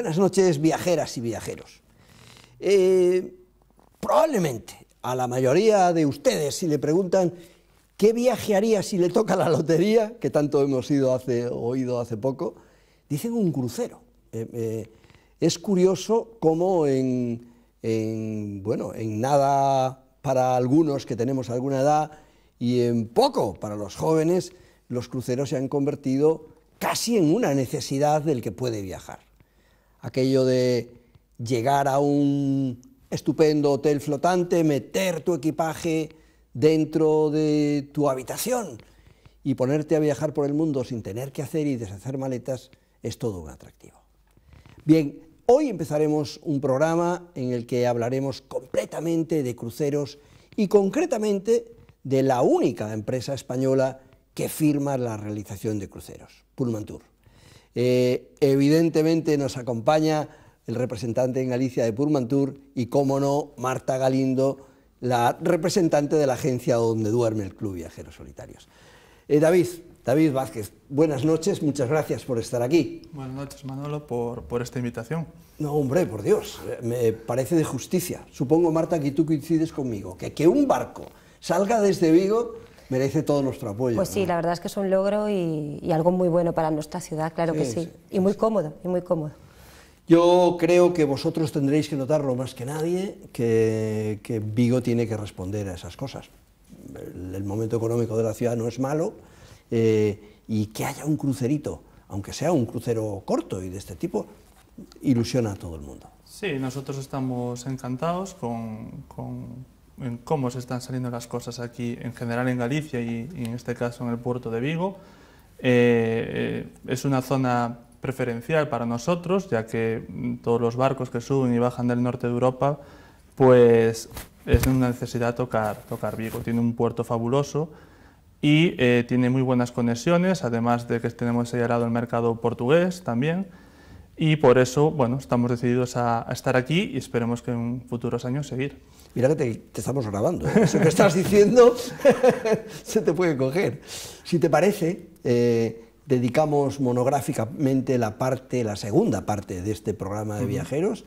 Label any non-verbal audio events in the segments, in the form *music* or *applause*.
buenas noches viajeras y viajeros. Eh, probablemente a la mayoría de ustedes si le preguntan qué viaje haría si le toca la lotería, que tanto hemos ido hace, oído hace poco, dicen un crucero. Eh, eh, es curioso cómo en, bueno, en nada para algunos que tenemos alguna edad y en poco para los jóvenes, los cruceros se han convertido casi en una necesidad del que puede viajar aquello de llegar a un estupendo hotel flotante, meter tu equipaje dentro de tu habitación y ponerte a viajar por el mundo sin tener que hacer y deshacer maletas es todo un atractivo. Bien, hoy empezaremos un programa en el que hablaremos completamente de cruceros y concretamente de la única empresa española que firma la realización de cruceros, Pullman Tour. Eh, evidentemente nos acompaña el representante en Galicia de Purmantur y, como no, Marta Galindo, la representante de la agencia donde duerme el Club Viajeros Solitarios. Eh, David, David Vázquez, buenas noches, muchas gracias por estar aquí. Buenas noches, Manolo, por, esta invitación. No, hombre, por Dios, me parece de justicia. Supongo, Marta, que tú coincides conmigo, que que un barco salga desde Vigo merece todo nuestro apoyo. Pues sí, la verdad es que es un logro y, algo muy bueno para nuestra ciudad, claro que sí. y muy cómodo, muy cómodo. Yo creo que vosotros tendréis que notarlo más que nadie, que, Vigo tiene que responder a esas cosas. El, momento económico de la ciudad no es malo eh, y que haya un crucerito, aunque sea un crucero corto y de este tipo, ilusiona a todo el mundo. Sí, nosotros estamos encantados con en cómo se están saliendo las cosas aquí en general en Galicia y, en este caso en el puerto de Vigo. Eh, eh, es una zona preferencial para nosotros, ya que mm, todos los barcos que suben y bajan del norte de Europa, pues es una necesidad tocar, tocar Vigo. Tiene un puerto fabuloso y eh, tiene muy buenas conexiones, además de que tenemos sellado el mercado portugués también y por eso bueno, estamos decididos a, estar aquí y esperemos que en futuros años seguir. Mira que te, estamos grabando, ¿eh? eso que estás diciendo *laughs* se te puede coger. Si te parece, eh, dedicamos monográficamente la parte, la segunda parte de este programa de viajeros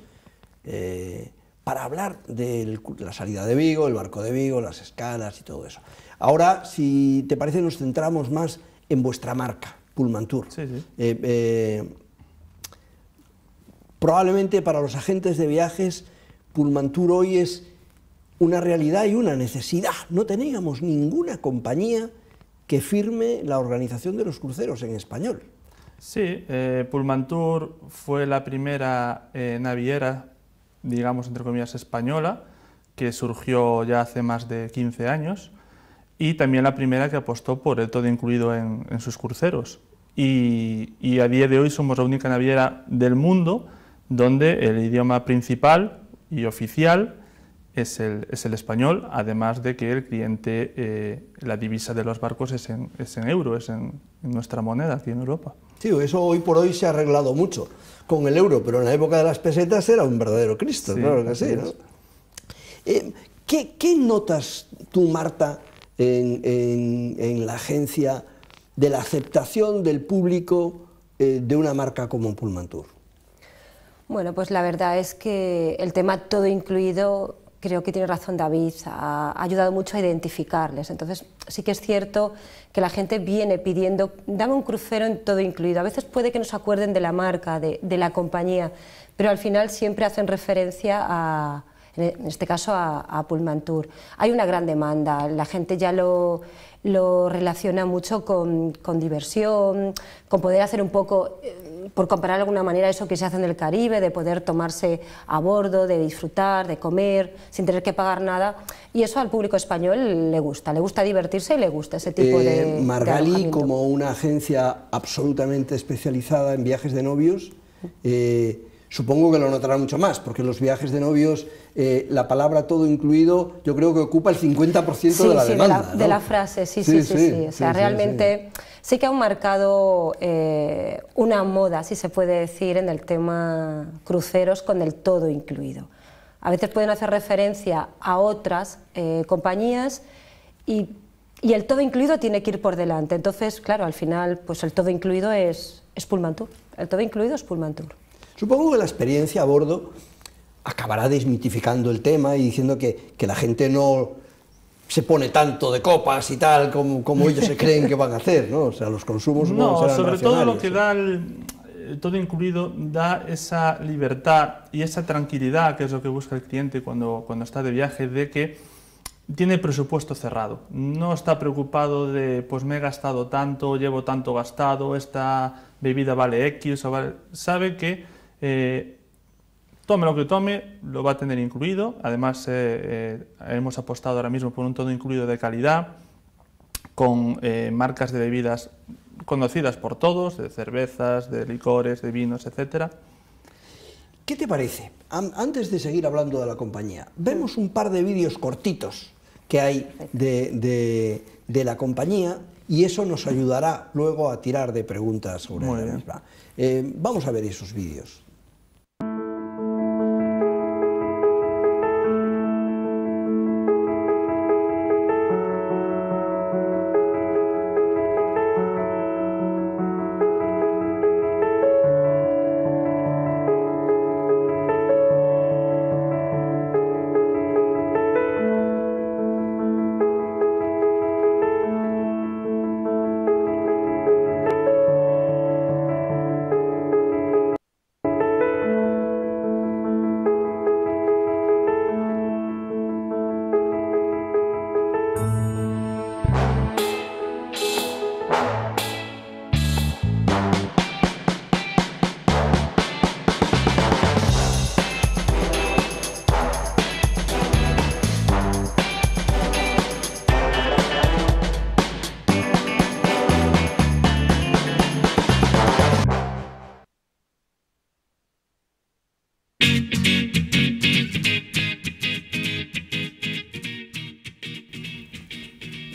eh, para hablar de la salida de Vigo, el barco de Vigo, las escalas y todo eso. Ahora, si te parece, nos centramos más en vuestra marca, Pullman Tour. Sí, sí. Probablemente para los agentes de viajes, Pulmantur hoy es una realidad y una necesidad. No teníamos ninguna compañía que firme la organización de los cruceros en español. Sí, eh, Pulmantur fue la primera eh, naviera, digamos, entre comillas, española, que surgió ya hace más de 15 años, y también la primera que apostó por el todo incluido en, sus cruceros. y a día de hoy somos la única naviera del mundo donde el idioma principal y oficial es el, español, además de que el cliente, eh, la divisa de los barcos es en, es en euro, es en, nuestra moneda aquí en Europa. Sí, eso hoy por hoy se ha arreglado mucho con el euro, pero en la época de las pesetas era un verdadero Cristo, claro que sí. ¿no? Eh, ¿qué, notas tú, Marta, en, la agencia de la aceptación del público eh, de una marca como Pullman Tour? Bueno, pues la verdad es que el tema todo incluido, creo que tiene razón David, ha, ayudado mucho a identificarles. Entonces, sí que es cierto que la gente viene pidiendo, dame un crucero en todo incluido. A veces puede que nos acuerden de la marca, de, la compañía, pero al final siempre hacen referencia a, en este caso a, Pullman Tour. Hay una gran demanda, la gente ya lo, relaciona mucho con, diversión, con poder hacer un poco, eh, por comparar de alguna manera eso que se hace en el Caribe, de poder tomarse a bordo, de disfrutar, de comer, sin tener que pagar nada. Y eso al público español le gusta, le gusta divertirse y le gusta ese tipo de... Eh, Margali, como una agencia absolutamente especializada en viajes de novios, eh, Supongo que lo notará mucho más, porque en los viajes de novios eh, la palabra todo incluido yo creo que ocupa el 50% de la demanda. De la, frase, sí, sí, sí, o sea, realmente sí. que han marcado eh, una moda, si se puede decir, en el tema cruceros con el todo incluido. A veces pueden hacer referencia a otras eh, compañías y, el todo incluido tiene que ir por delante. Entonces, claro, al final, pues el todo incluido es, es Pullman Tour. El todo incluido es Pullman Tour. Supongo que la experiencia a bordo acabará desmitificando el tema y diciendo que, la gente no se pone tanto de copas y tal como, ellos se creen que van a hacer, ¿no? O sea, los consumos no serán sobre todo lo que da eh, todo incluido da esa libertad y esa tranquilidad que es lo que busca el cliente cuando, cuando está de viaje de que tiene presupuesto cerrado. No está preocupado de, pues me he gastado tanto, llevo tanto gastado, esta bebida vale X, sabe que eh, tome lo que tome, lo va a tener incluido. Además, eh, eh, hemos apostado ahora mismo por un todo incluido de calidad, con marcas de bebidas conocidas por todos, de cervezas, de licores, de vinos, etcétera. ¿Qué te parece? Antes de seguir hablando de la compañía, vemos un par de vídeos cortitos que hay de, la compañía y eso nos ayudará luego a tirar de preguntas sobre la vamos a ver esos vídeos.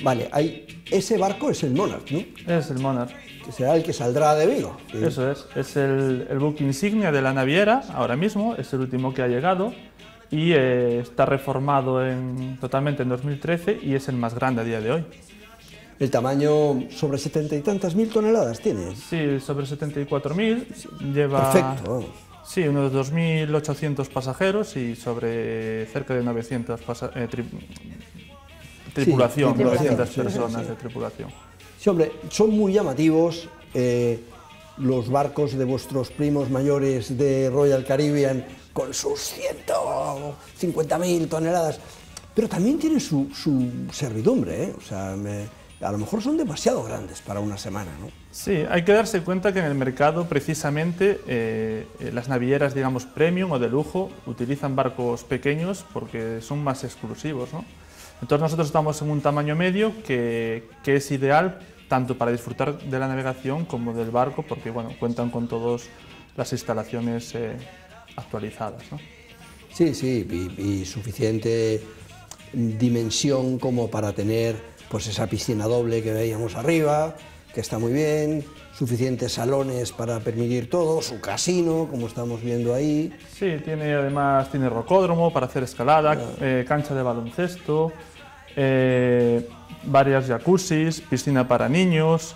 Vale, hay, ese barco es el Monarch, ¿no? Es el Monarch. Que será el que saldrá de Vigo. Eso es, es el, el, buque insignia de la naviera ahora mismo, es el último que ha llegado y eh, está reformado en, totalmente en 2013 y es el más grande a día de hoy. El tamaño sobre setenta y tantas mil toneladas tiene. Sí, sobre 74.000. Lleva... Perfecto. Sí, unos 2.800 pasajeros y sobre cerca de 900 eh, tripulación, personas de tripulación. Sí, hombre, son muy llamativos eh, los barcos de vuestros primos mayores de Royal Caribbean con sus 150.000 toneladas, pero también tiene su, su servidumbre, ¿eh? O sea, me a lo mejor son demasiado grandes para una semana, ¿no? Sí, hay que darse cuenta que en el mercado precisamente eh, eh, las navieras, digamos, premium o de lujo utilizan barcos pequeños porque son más exclusivos, ¿no? Entonces nosotros estamos en un tamaño medio que, es ideal tanto para disfrutar de la navegación como del barco porque, bueno, cuentan con todas las instalaciones eh, actualizadas, ¿no? Sí, sí, y suficiente dimensión como para tener pues esa piscina doble que veíamos arriba, que está muy bien, suficientes salones para permitir todo, su casino, como estamos viendo ahí. Sí, tiene además tiene rocódromo para hacer escalada, ah. eh, cancha de baloncesto, eh, varias jacuzzis, piscina para niños.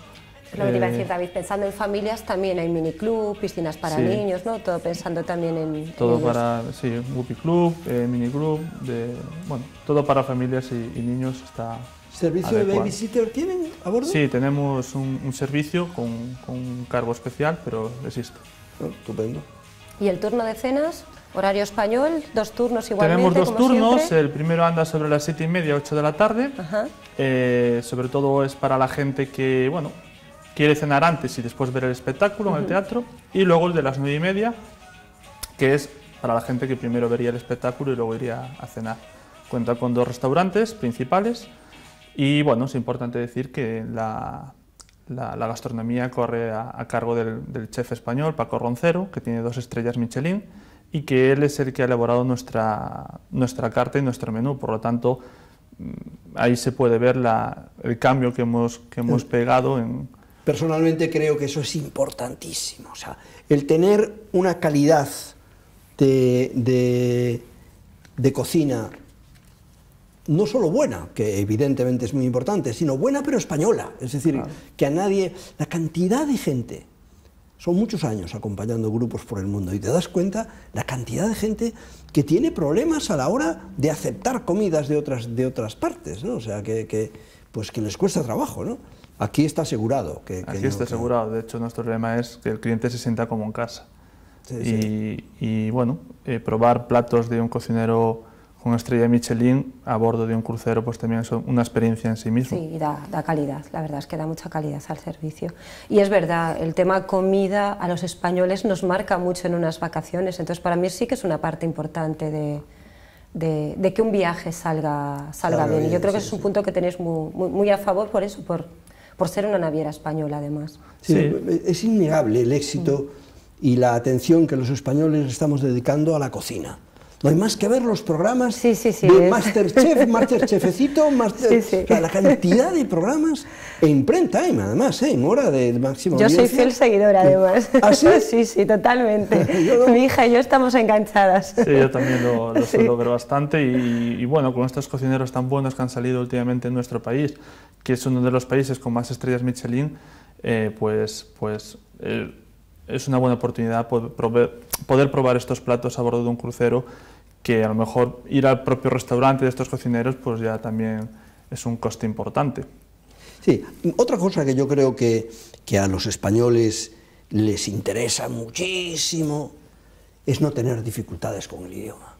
lo que iba a decir eh, David, pensando en familias también hay miniclub, piscinas para niños, ¿no? Todo pensando también en... Todo para, sí, un Club, miniclub, de, bueno, todo para familias y niños está, ¿Servicio de babysitter tienen a bordo? Sí, tenemos un, servicio con, un cargo especial, pero existe. Ah, estupendo. ¿Y el turno de cenas? Horario español, dos turnos igualmente. Tenemos dos turnos, el primero anda sobre las 7 y media, 8 de la tarde. Eh, sobre todo es para la gente que, bueno, quiere cenar antes y después ver el espectáculo en el teatro. Y luego el de las 9 y media, que es para la gente que primero vería el espectáculo y luego iría a cenar. Cuenta con dos restaurantes principales y bueno, es importante decir que la, la, gastronomía corre a, cargo del, chef español Paco Roncero, que tiene dos estrellas Michelin, y que él es el que ha elaborado nuestra, nuestra carta y nuestro menú. Por lo tanto, mm, ahí se puede ver la, el cambio que hemos, que hemos eh, pegado en, personalmente creo que eso es importantísimo. O sea, el tener una calidad de, de, de cocina no solo buena, que evidentemente es muy importante, sino buena pero española. Es decir, que a nadie, la cantidad de gente, son muchos años acompañando grupos por el mundo y te das cuenta la cantidad de gente que tiene problemas a la hora de aceptar comidas de otras, de otras partes, ¿no? O sea, que, pues que les cuesta trabajo, ¿no? Aquí está asegurado. Que, Aquí está asegurado. De hecho, nuestro lema es que el cliente se sienta como en casa. y, bueno, eh, probar platos de un cocinero con estrella Michelin a bordo de un crucero, pues también es una experiencia en sí mismo. Sí, da, calidad, la verdad es que da mucha calidad al servicio. Y es verdad, el tema comida a los españoles nos marca mucho en unas vacaciones, entonces para mí sí que es una parte importante de, que un viaje salga, salga bien. yo creo que es un punto que tenéis muy, a favor por eso, por, por ser una naviera española además. sí. es innegable el éxito y la atención que los españoles estamos dedicando a la cocina no hay más que ver los programas sí, sí, sí, de Masterchef, Masterchefecito, *laughs* Master... la cantidad de programas en print time, además, ¿eh? en hora de máximo. Yo soy fiel seguidora, además. ¿Ah, sí? *laughs* sí, totalmente. *laughs* Mi hija y yo estamos enganchadas. Sí, yo también lo, lo bastante y, bueno, con estos cocineros tan buenos que han salido últimamente en nuestro país, que es uno de los países con más estrellas Michelin, eh, pues, pues eh, es una buena oportunidad poder probar estos platos a bordo de un crucero que a lo mejor ir al propio restaurante de estos cocineros pues ya también es un coste importante. Sí, otra cosa que yo creo que, a los españoles les interesa muchísimo es no tener dificultades con el idioma.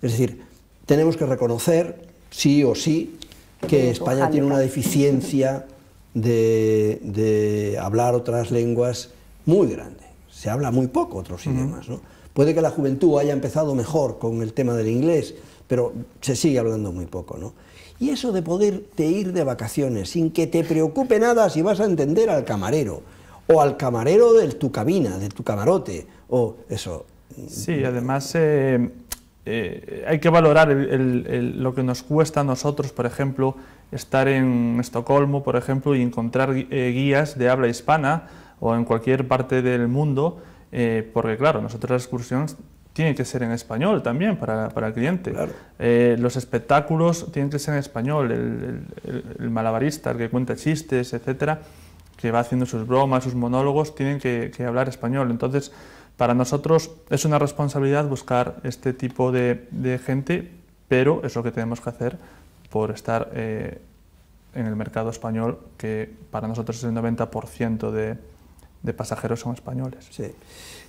Es decir, tenemos que reconocer, sí o sí, que España tiene una deficiencia de, de hablar otras lenguas muy grande. Se habla muy poco otros idiomas, ¿no? Puede que la juventud haya empezado mejor con el tema del inglés, pero se sigue hablando muy poco, ¿no? Y eso de poderte ir de vacaciones sin que te preocupe nada si vas a entender al camarero, o al camarero de tu cabina, de tu camarote, o eso. Sí, además eh, eh, hay que valorar lo que nos cuesta a nosotros, por ejemplo, estar en Estocolmo, por ejemplo, y encontrar eh, guías de habla hispana o en cualquier parte del mundo eh, porque claro, nosotros las excursiones tiene que ser en español también para, para el cliente. Eh, los espectáculos tienen que ser en español, el, malabarista, el que cuenta chistes, etcétera, que va haciendo sus bromas, sus monólogos, tienen que, hablar español. Entonces, para nosotros es una responsabilidad buscar este tipo de, gente, pero es lo que tenemos que hacer por estar eh, en el mercado español, que para nosotros es el 90% de, de pasajeros son españoles. Sí.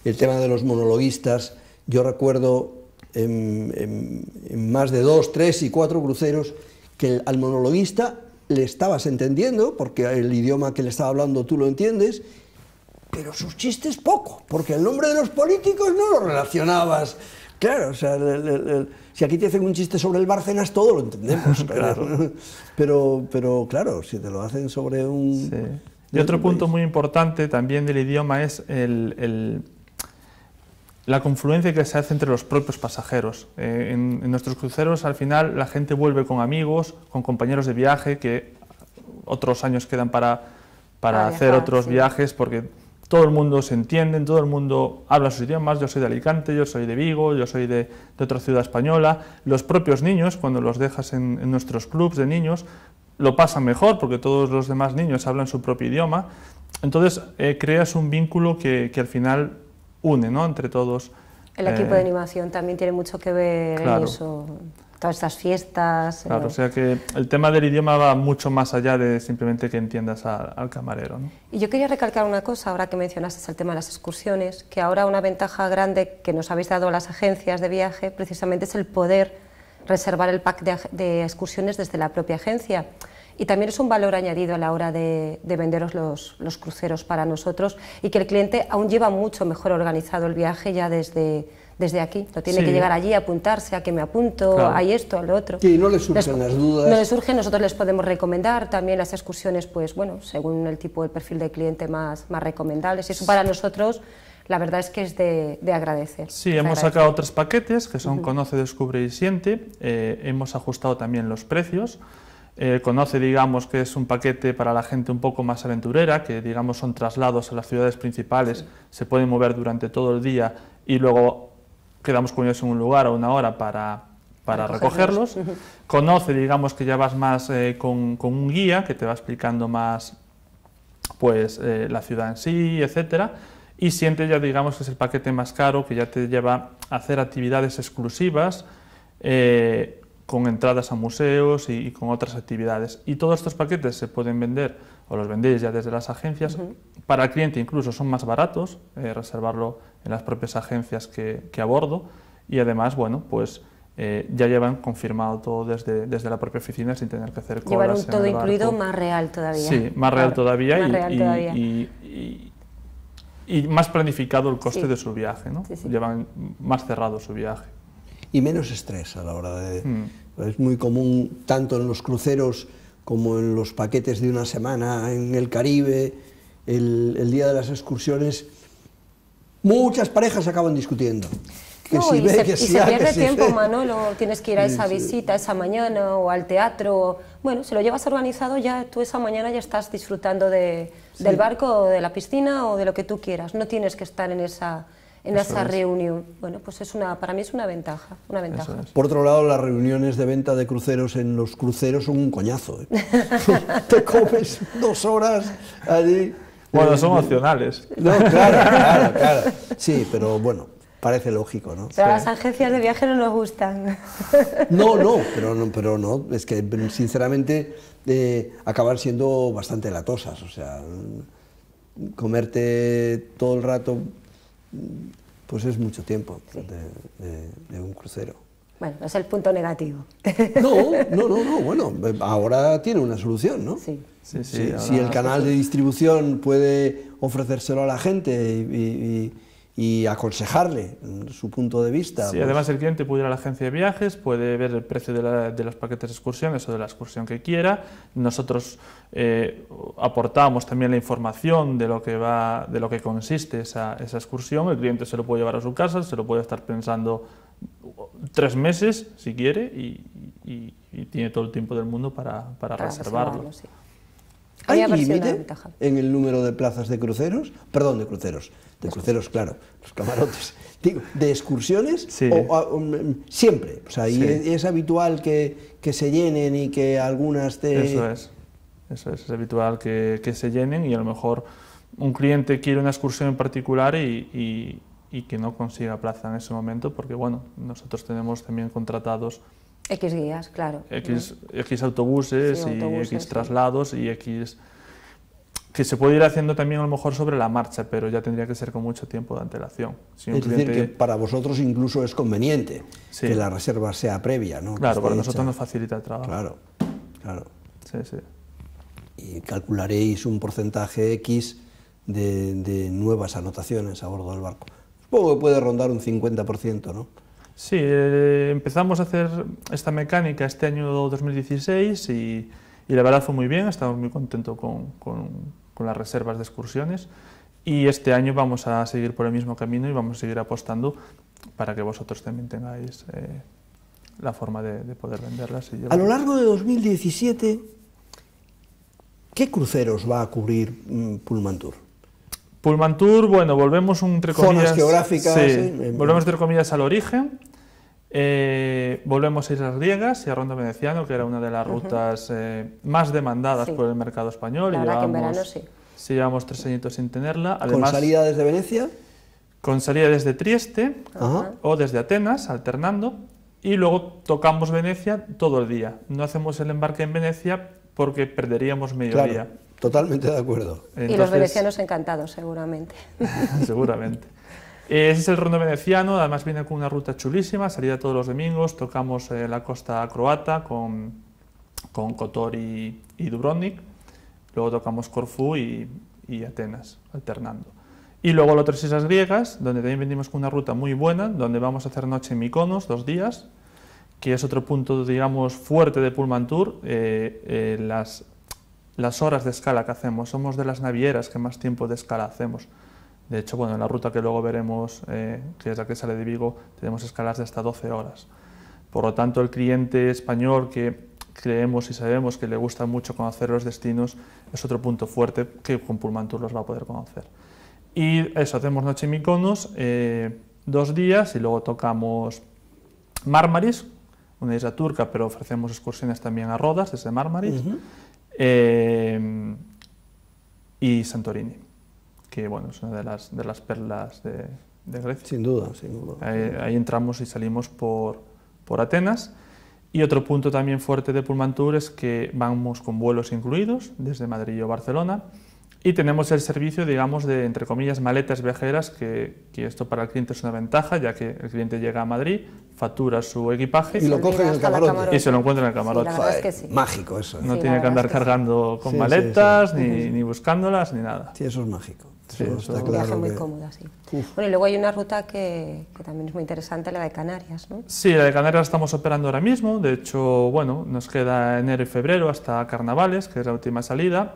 El tema de los monologuistas, yo recuerdo en, más de dos, tres y cuatro cruceros que al monologuista le estabas entendiendo, porque el idioma que le estaba hablando tú lo entiendes, pero sus chistes poco, porque el nombre de los políticos no lo relacionabas. Claro, o sea, si aquí te hacen un chiste sobre el Barcenas, todo lo entendemos. *laughs* Pero, pero claro, si te lo hacen sobre un... Y otro punto muy importante también del idioma es la confluencia que se hace entre los propios pasajeros. Eh, en, nuestros cruceros al final la gente vuelve con amigos, con compañeros de viaje, que otros años quedan para, hacer otros viajes porque todo el mundo se entiende, todo el mundo habla sus idiomas, yo soy de Alicante, yo soy de Vigo, yo soy de, otra ciudad española. Los propios niños, cuando los dejas en, nuestros clubs de niños, lo pasa mejor porque todos los demás niños hablan su propio idioma. Entonces eh, creas un vínculo que, al final une ¿no? entre todos. El equipo de eh, animación también tiene mucho que ver en eso, todas estas fiestas. Claro, eh. o sea que el tema del idioma va mucho más allá de simplemente que entiendas al camarero. ¿no? Y yo quería recalcar una cosa, ahora que mencionaste el tema de las excursiones, que ahora una ventaja grande que nos habéis dado las agencias de viaje precisamente es el poder reservar el pack de, excursiones desde la propia agencia. Y también es un valor añadido a la hora de, venderos los, cruceros para nosotros y que el cliente aún lleva mucho mejor organizado el viaje ya desde, desde aquí. No tiene que llegar allí, apuntarse a que me apunto, a hay esto, a lo otro. Y no le surgen las dudas. No les surgen, nosotros les podemos recomendar también las excursiones, pues bueno, según el tipo, de perfil de cliente más, más y Eso para nosotros la verdad es que es de, agradecer. Sí, hemos sacado tres paquetes que son Conoce, Descubre y Siente. Eh, hemos ajustado también los precios. Eh, conoce, digamos, que es un paquete para la gente un poco más aventurera, que digamos son traslados a las ciudades principales, se pueden mover durante todo el día y luego quedamos con ellos en un lugar a una hora para, para recogerlos. Conoce, digamos, que ya vas más eh, con, un guía que te va explicando más pues la ciudad en sí, etcétera y siente ya digamos que es el paquete más caro que ya te lleva a hacer actividades exclusivas eh, con entradas a museos y, con otras actividades. Y todos estos paquetes se pueden vender o los vendéis ya desde las agencias. Para el cliente incluso son más baratos eh, reservarlo en las propias agencias que, que abordo y además, bueno, pues... Eh, ya llevan confirmado todo desde, desde la propia oficina sin tener que hacer colas. Llevar un todo incluido más real todavía. Sí, más real todavía, Y, y más planificado el coste de su viaje, ¿no? Llevan más cerrado su viaje. Y menos estrés a la hora de... Mm. Es muy común, tanto en los cruceros como en los paquetes de una semana, en el Caribe, el, el día de las excursiones, muchas parejas acaban discutiendo y, se, pierde tiempo, Manolo. Tienes que ir a esa visita esa mañana o al teatro. Bueno, si lo llevas organizado, ya tú esa mañana ya estás disfrutando de, del barco o de la piscina o de lo que tú quieras. No tienes que estar en esa en esa reunión. Bueno, pues es una, para mí es una ventaja, una ventaja. Por otro lado, las reuniones de venta de cruceros en los cruceros son un coñazo. ¿eh? *laughs* Te comes dos horas allí. Bueno, eh, son opcionales. No, claro, claro, *laughs* claro. Sí, pero bueno, parece lógico, ¿no? Pero a las agencias de viaje no nos gustan. *laughs* No, no, pero no, pero no es que sinceramente eh, acaban siendo bastante latosas, o sea, comerte todo el rato, pues es mucho tiempo de, un crucero. Bueno, es el punto negativo. *laughs* No, no, no, bueno, ahora tiene una solución, ¿no? Sí. sí, sí si, el canal de distribución puede ofrecérselo a la gente y y aconsejarle su punto de vista. y pues además el cliente puede ir a la agencia de viajes, puede ver el precio de, la, los paquetes de excursiones o de la excursión que quiera. Nosotros eh, aportamos también la información de lo que va, de lo que consiste esa, esa excursión. El cliente se lo puede llevar a su casa, se lo puede estar pensando tres meses si quiere y, tiene todo el tiempo del mundo para, reservarlo. ¿Hay límite en el número de plazas de cruceros? Perdón, de cruceros. De cruceros, claro, los camarotes. *laughs* Digo, ¿de excursiones? O, um, um, siempre. O sea, es, habitual que, que, se llenen y que algunas te... Eso es. Eso es, habitual que, que, se llenen y a lo mejor un cliente quiere una excursión en particular y, y, y que no consiga plaza en ese momento porque, bueno, nosotros tenemos también contratados X guías, claro. X, autobuses, y X traslados y X... Que se puede ir haciendo también a lo mejor sobre la marcha, pero ya tendría que ser con mucho tiempo de antelación. es decir, que para vosotros incluso es conveniente que la reserva sea previa, ¿no? Claro, para nosotros nos facilita el trabajo. Claro, claro. Sí, sí. Y calcularéis un porcentaje X de, de nuevas anotaciones a bordo del barco. Supongo que puede rondar un 50%, ¿no? Sí, eh, empezamos a hacer esta mecánica este año 2016 y, y la verdad fue muy bien, estamos muy contentos con, las reservas de excursiones y este año vamos a seguir por el mismo camino y vamos a seguir apostando para que vosotros también tengáis eh, la forma de, poder venderlas. a lo largo de 2017, ¿qué cruceros va a cubrir mm, Pullman Tour? Pulmantur, Tour, bueno, volvemos un, entre comillas. Eh, volvemos entre comillas al origen. Eh, volvemos a Islas Riegas y a Ronda Veneciano, que era una de las rutas eh, más demandadas por el mercado español. La llevamos, en verano sí. Sí, llevamos tres añitos sin tenerla. ¿Con salida desde Venecia? Con salida desde Trieste o desde Atenas, alternando. Y luego tocamos Venecia todo el día. No hacemos el embarque en Venecia porque perderíamos mediodía. Claro. Totalmente de acuerdo. *laughs* y los venecianos encantados, seguramente. *laughs* seguramente. Eh, ese es el rondo veneciano, además viene con una ruta chulísima, salida todos los domingos, tocamos eh, la costa croata con, con Kotor y, Dubrovnik, luego tocamos Corfú y, Atenas, alternando. Y luego las otras islas griegas, donde también venimos con una ruta muy buena, donde vamos a hacer noche en Mykonos, dos días, que es otro punto, digamos, fuerte de Pullman Tour, eh, eh, las las horas de escala que hacemos. Somos de las navieras que más tiempo de escala hacemos. De hecho, bueno, en la ruta que luego veremos, eh, que es la que sale de Vigo, tenemos escalas de hasta 12 horas. Por lo tanto, el cliente español que creemos y sabemos que le gusta mucho conocer los destinos es otro punto fuerte que con Pullman los va a poder conocer. Y eso, hacemos noche en eh, dos días, y luego tocamos Marmaris, una isla turca, pero ofrecemos excursiones también a Rodas desde Marmaris. Em, y Santorini, que bueno, es una de las, perlas de, de Grecia. Sin duda, sin duda. Ahí, entramos y salimos por, Atenas. Y otro punto también fuerte de Pullman es que vamos con vuelos incluidos desde Madrid o Barcelona y tenemos el servicio, digamos, de, entre comillas, maletas viajeras, que, que, esto para el cliente es una ventaja, ya que el cliente llega a Madrid, factura su equipaje y, lo coge en el camarote. Y se lo encuentra en el camarote. Mágico eso. ¿eh? No tiene que andar cargando con maletas, ni, ni, buscándolas, ni nada. Sí, eso es mágico. es un viaje muy cómodo, sí. Bueno, y luego hay una ruta que, que, también es muy interesante, la de Canarias, ¿no? Sí, la de Canarias la estamos operando ahora mismo. De hecho, bueno, nos queda enero y febrero hasta carnavales, que es la última salida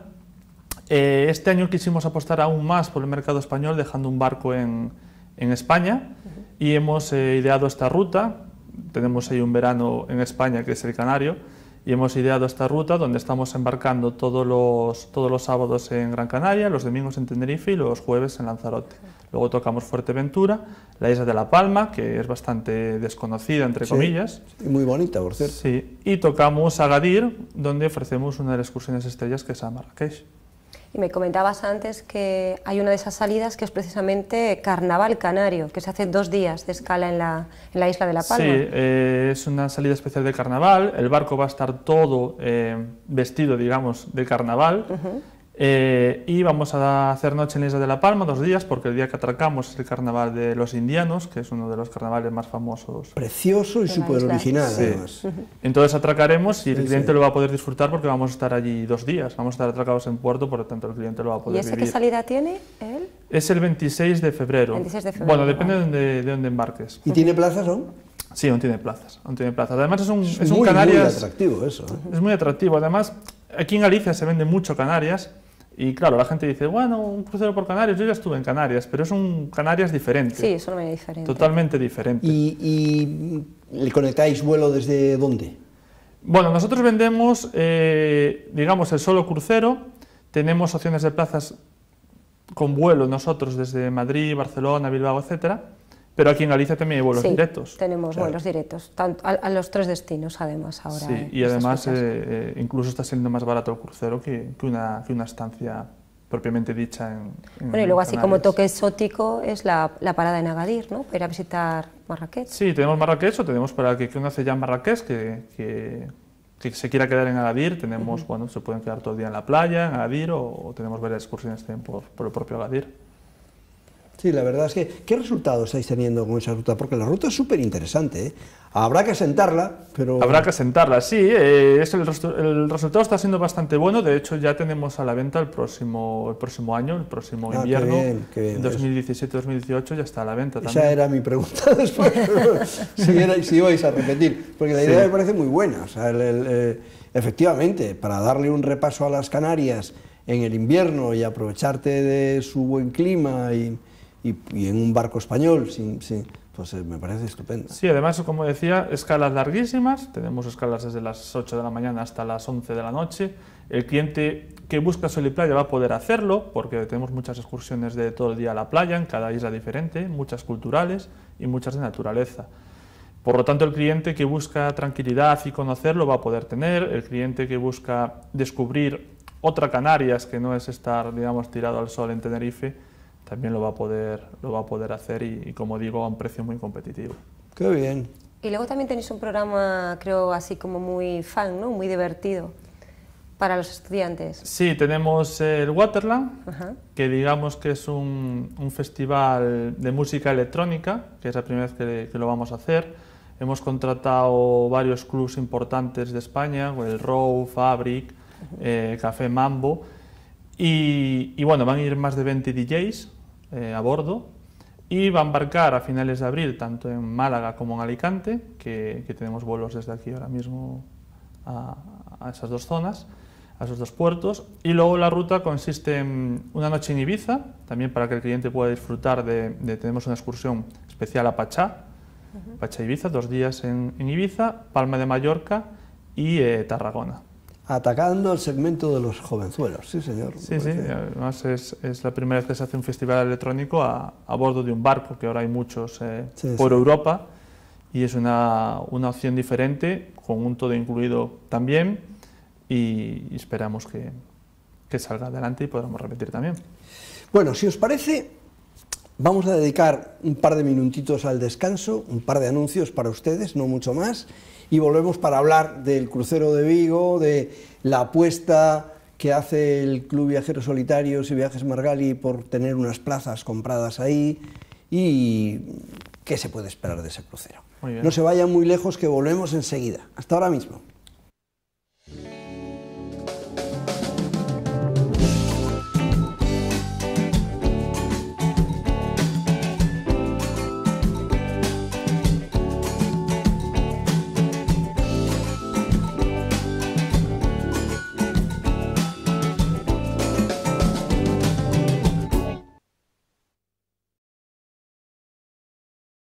eh, este año quisimos apostar aún más por el mercado español dejando un barco en, España y hemos eh, ideado esta ruta. Tenemos ahí un verano en España que es el Canario y hemos ideado esta ruta donde estamos embarcando todos los, todos los sábados en Gran Canaria, los domingos en Tenerife y los jueves en Lanzarote. Luego tocamos Fuerteventura, la isla de La Palma, que es bastante desconocida, entre comillas. Y muy bonita, por cierto. Sí, y tocamos Agadir, donde ofrecemos una de las excursiones estrellas que es a Marrakech. Y me comentabas antes que hay una de esas salidas que es precisamente Carnaval Canario, que se hace dos días de escala en la, en la isla de La Palma. Sí, eh, es una salida especial de carnaval. El barco va a estar todo eh, vestido, digamos, de carnaval. Eh, y vamos a hacer noche en Isla de la Palma dos días, porque el día que atracamos es el carnaval de los indianos, que es uno de los carnavales más famosos. Precioso y súper original, además. Entonces atracaremos y el cliente lo va a poder disfrutar porque vamos a estar allí dos días. Vamos a estar atracados en puerto, por lo tanto el cliente lo va a poder ¿Y ese qué salida tiene él? Es el 26 de febrero. bueno, depende de, dónde, de embarques. ¿Y tiene plazas aún? Sí, aún tiene plazas, aún tiene plazas. Además es un, es, es muy, atractivo eso. ¿eh? Es muy atractivo. Además, aquí en Galicia se vende mucho Canarias, y claro, la gente dice, bueno, un crucero por Canarias, yo ya estuve en Canarias, pero es un Canarias diferente. Sí, es una diferente. Totalmente diferente. ¿Y, ¿Y, le conectáis vuelo desde dónde? Bueno, nosotros vendemos, eh, digamos, el solo crucero, tenemos opciones de plazas con vuelo nosotros desde Madrid, Barcelona, Bilbao, etcétera pero aquí en Galicia también hay vuelos sí, directos. Tenemos vuelos directos, tanto, a, los tres destinos además ahora. Sí, eh, y además eh, incluso está siendo más barato el crucero que, una, estancia propiamente dicha en, Bueno, y luego así como toque exótico es la, parada en Agadir, ¿no? Para ir a visitar Marrakech. Sí, tenemos Marrakech o tenemos para que uno hace ya en Marrakech, que, que, se quiera quedar en Agadir, tenemos, bueno, se pueden quedar todo el día en la playa, en Agadir, o, tenemos varias excursiones también por, por el propio Agadir. Sí, la verdad es que, ¿qué resultados estáis teniendo con esa ruta? Porque la ruta es súper interesante, ¿eh? Habrá que sentarla, pero... Habrá que sentarla, sí. Eh, el, resultado está siendo bastante bueno. De hecho, ya tenemos a la venta el próximo, el próximo año, el próximo ah, invierno. 2017-2018 pues. ya está a la venta también. Esa era mi pregunta *laughs* después, si, era, a repetir. Porque la idea me parece muy buena. Eh, efectivamente, para darle un repaso a las Canarias en el invierno y aprovecharte de su buen clima y y, en un barco español, sí, pues eh, me parece estupendo. Sí, además, como decía, escalas larguísimas, tenemos escalas desde las 8 de la mañana hasta las 11 de la noche. El cliente que busca sol y playa va a poder hacerlo, porque tenemos muchas excursiones de todo el día a la playa, en cada isla diferente, muchas culturales y muchas de naturaleza. Por lo tanto, el cliente que busca tranquilidad y conocerlo va a poder tener, el cliente que busca descubrir otra Canarias que no es estar, digamos, tirado al sol en Tenerife, también lo va a poder, lo va a poder hacer y, como digo, a un precio muy competitivo. Qué bien. Y luego también tenéis un programa, creo, así como muy fan, ¿no? Muy divertido para los estudiantes. Sí, tenemos el Waterland, que digamos que es un, festival de música electrónica, que es la primera vez que, lo vamos a hacer. Hemos contratado varios clubs importantes de España, el Row, Fabric, eh, Café Mambo, y, y, bueno, van a ir más de 20 DJs eh, a bordo y va a embarcar a finales de abril tanto en Málaga como en Alicante, que, tenemos vuelos desde aquí ahora mismo a, esas dos zonas, a esos dos puertos. Y luego la ruta consiste en una noche en Ibiza, también para que el cliente pueda disfrutar de, tenemos una excursión especial a Pachá, Pachá Ibiza, dos días en, Ibiza, Palma de Mallorca y eh, Tarragona atacando el segmento de los jovenzuelos, sí señor. Sí, sí, además es, la primera vez que se hace un festival electrónico a, bordo de un barco, que ahora hay muchos eh, por Europa, y es una, una, opción diferente, con un todo incluido también, y, y esperamos que, que salga adelante y podamos repetir también. Bueno, si os parece, Vamos a dedicar un par de minutitos al descanso, un par de anuncios para ustedes, no mucho más, y volvemos para hablar del crucero de Vigo, de la apuesta que hace el Club Viajeros Solitarios y Viajes Margali por tener unas plazas compradas ahí y qué se puede esperar de ese crucero. No se vayan muy lejos que volvemos enseguida. Hasta ahora mismo.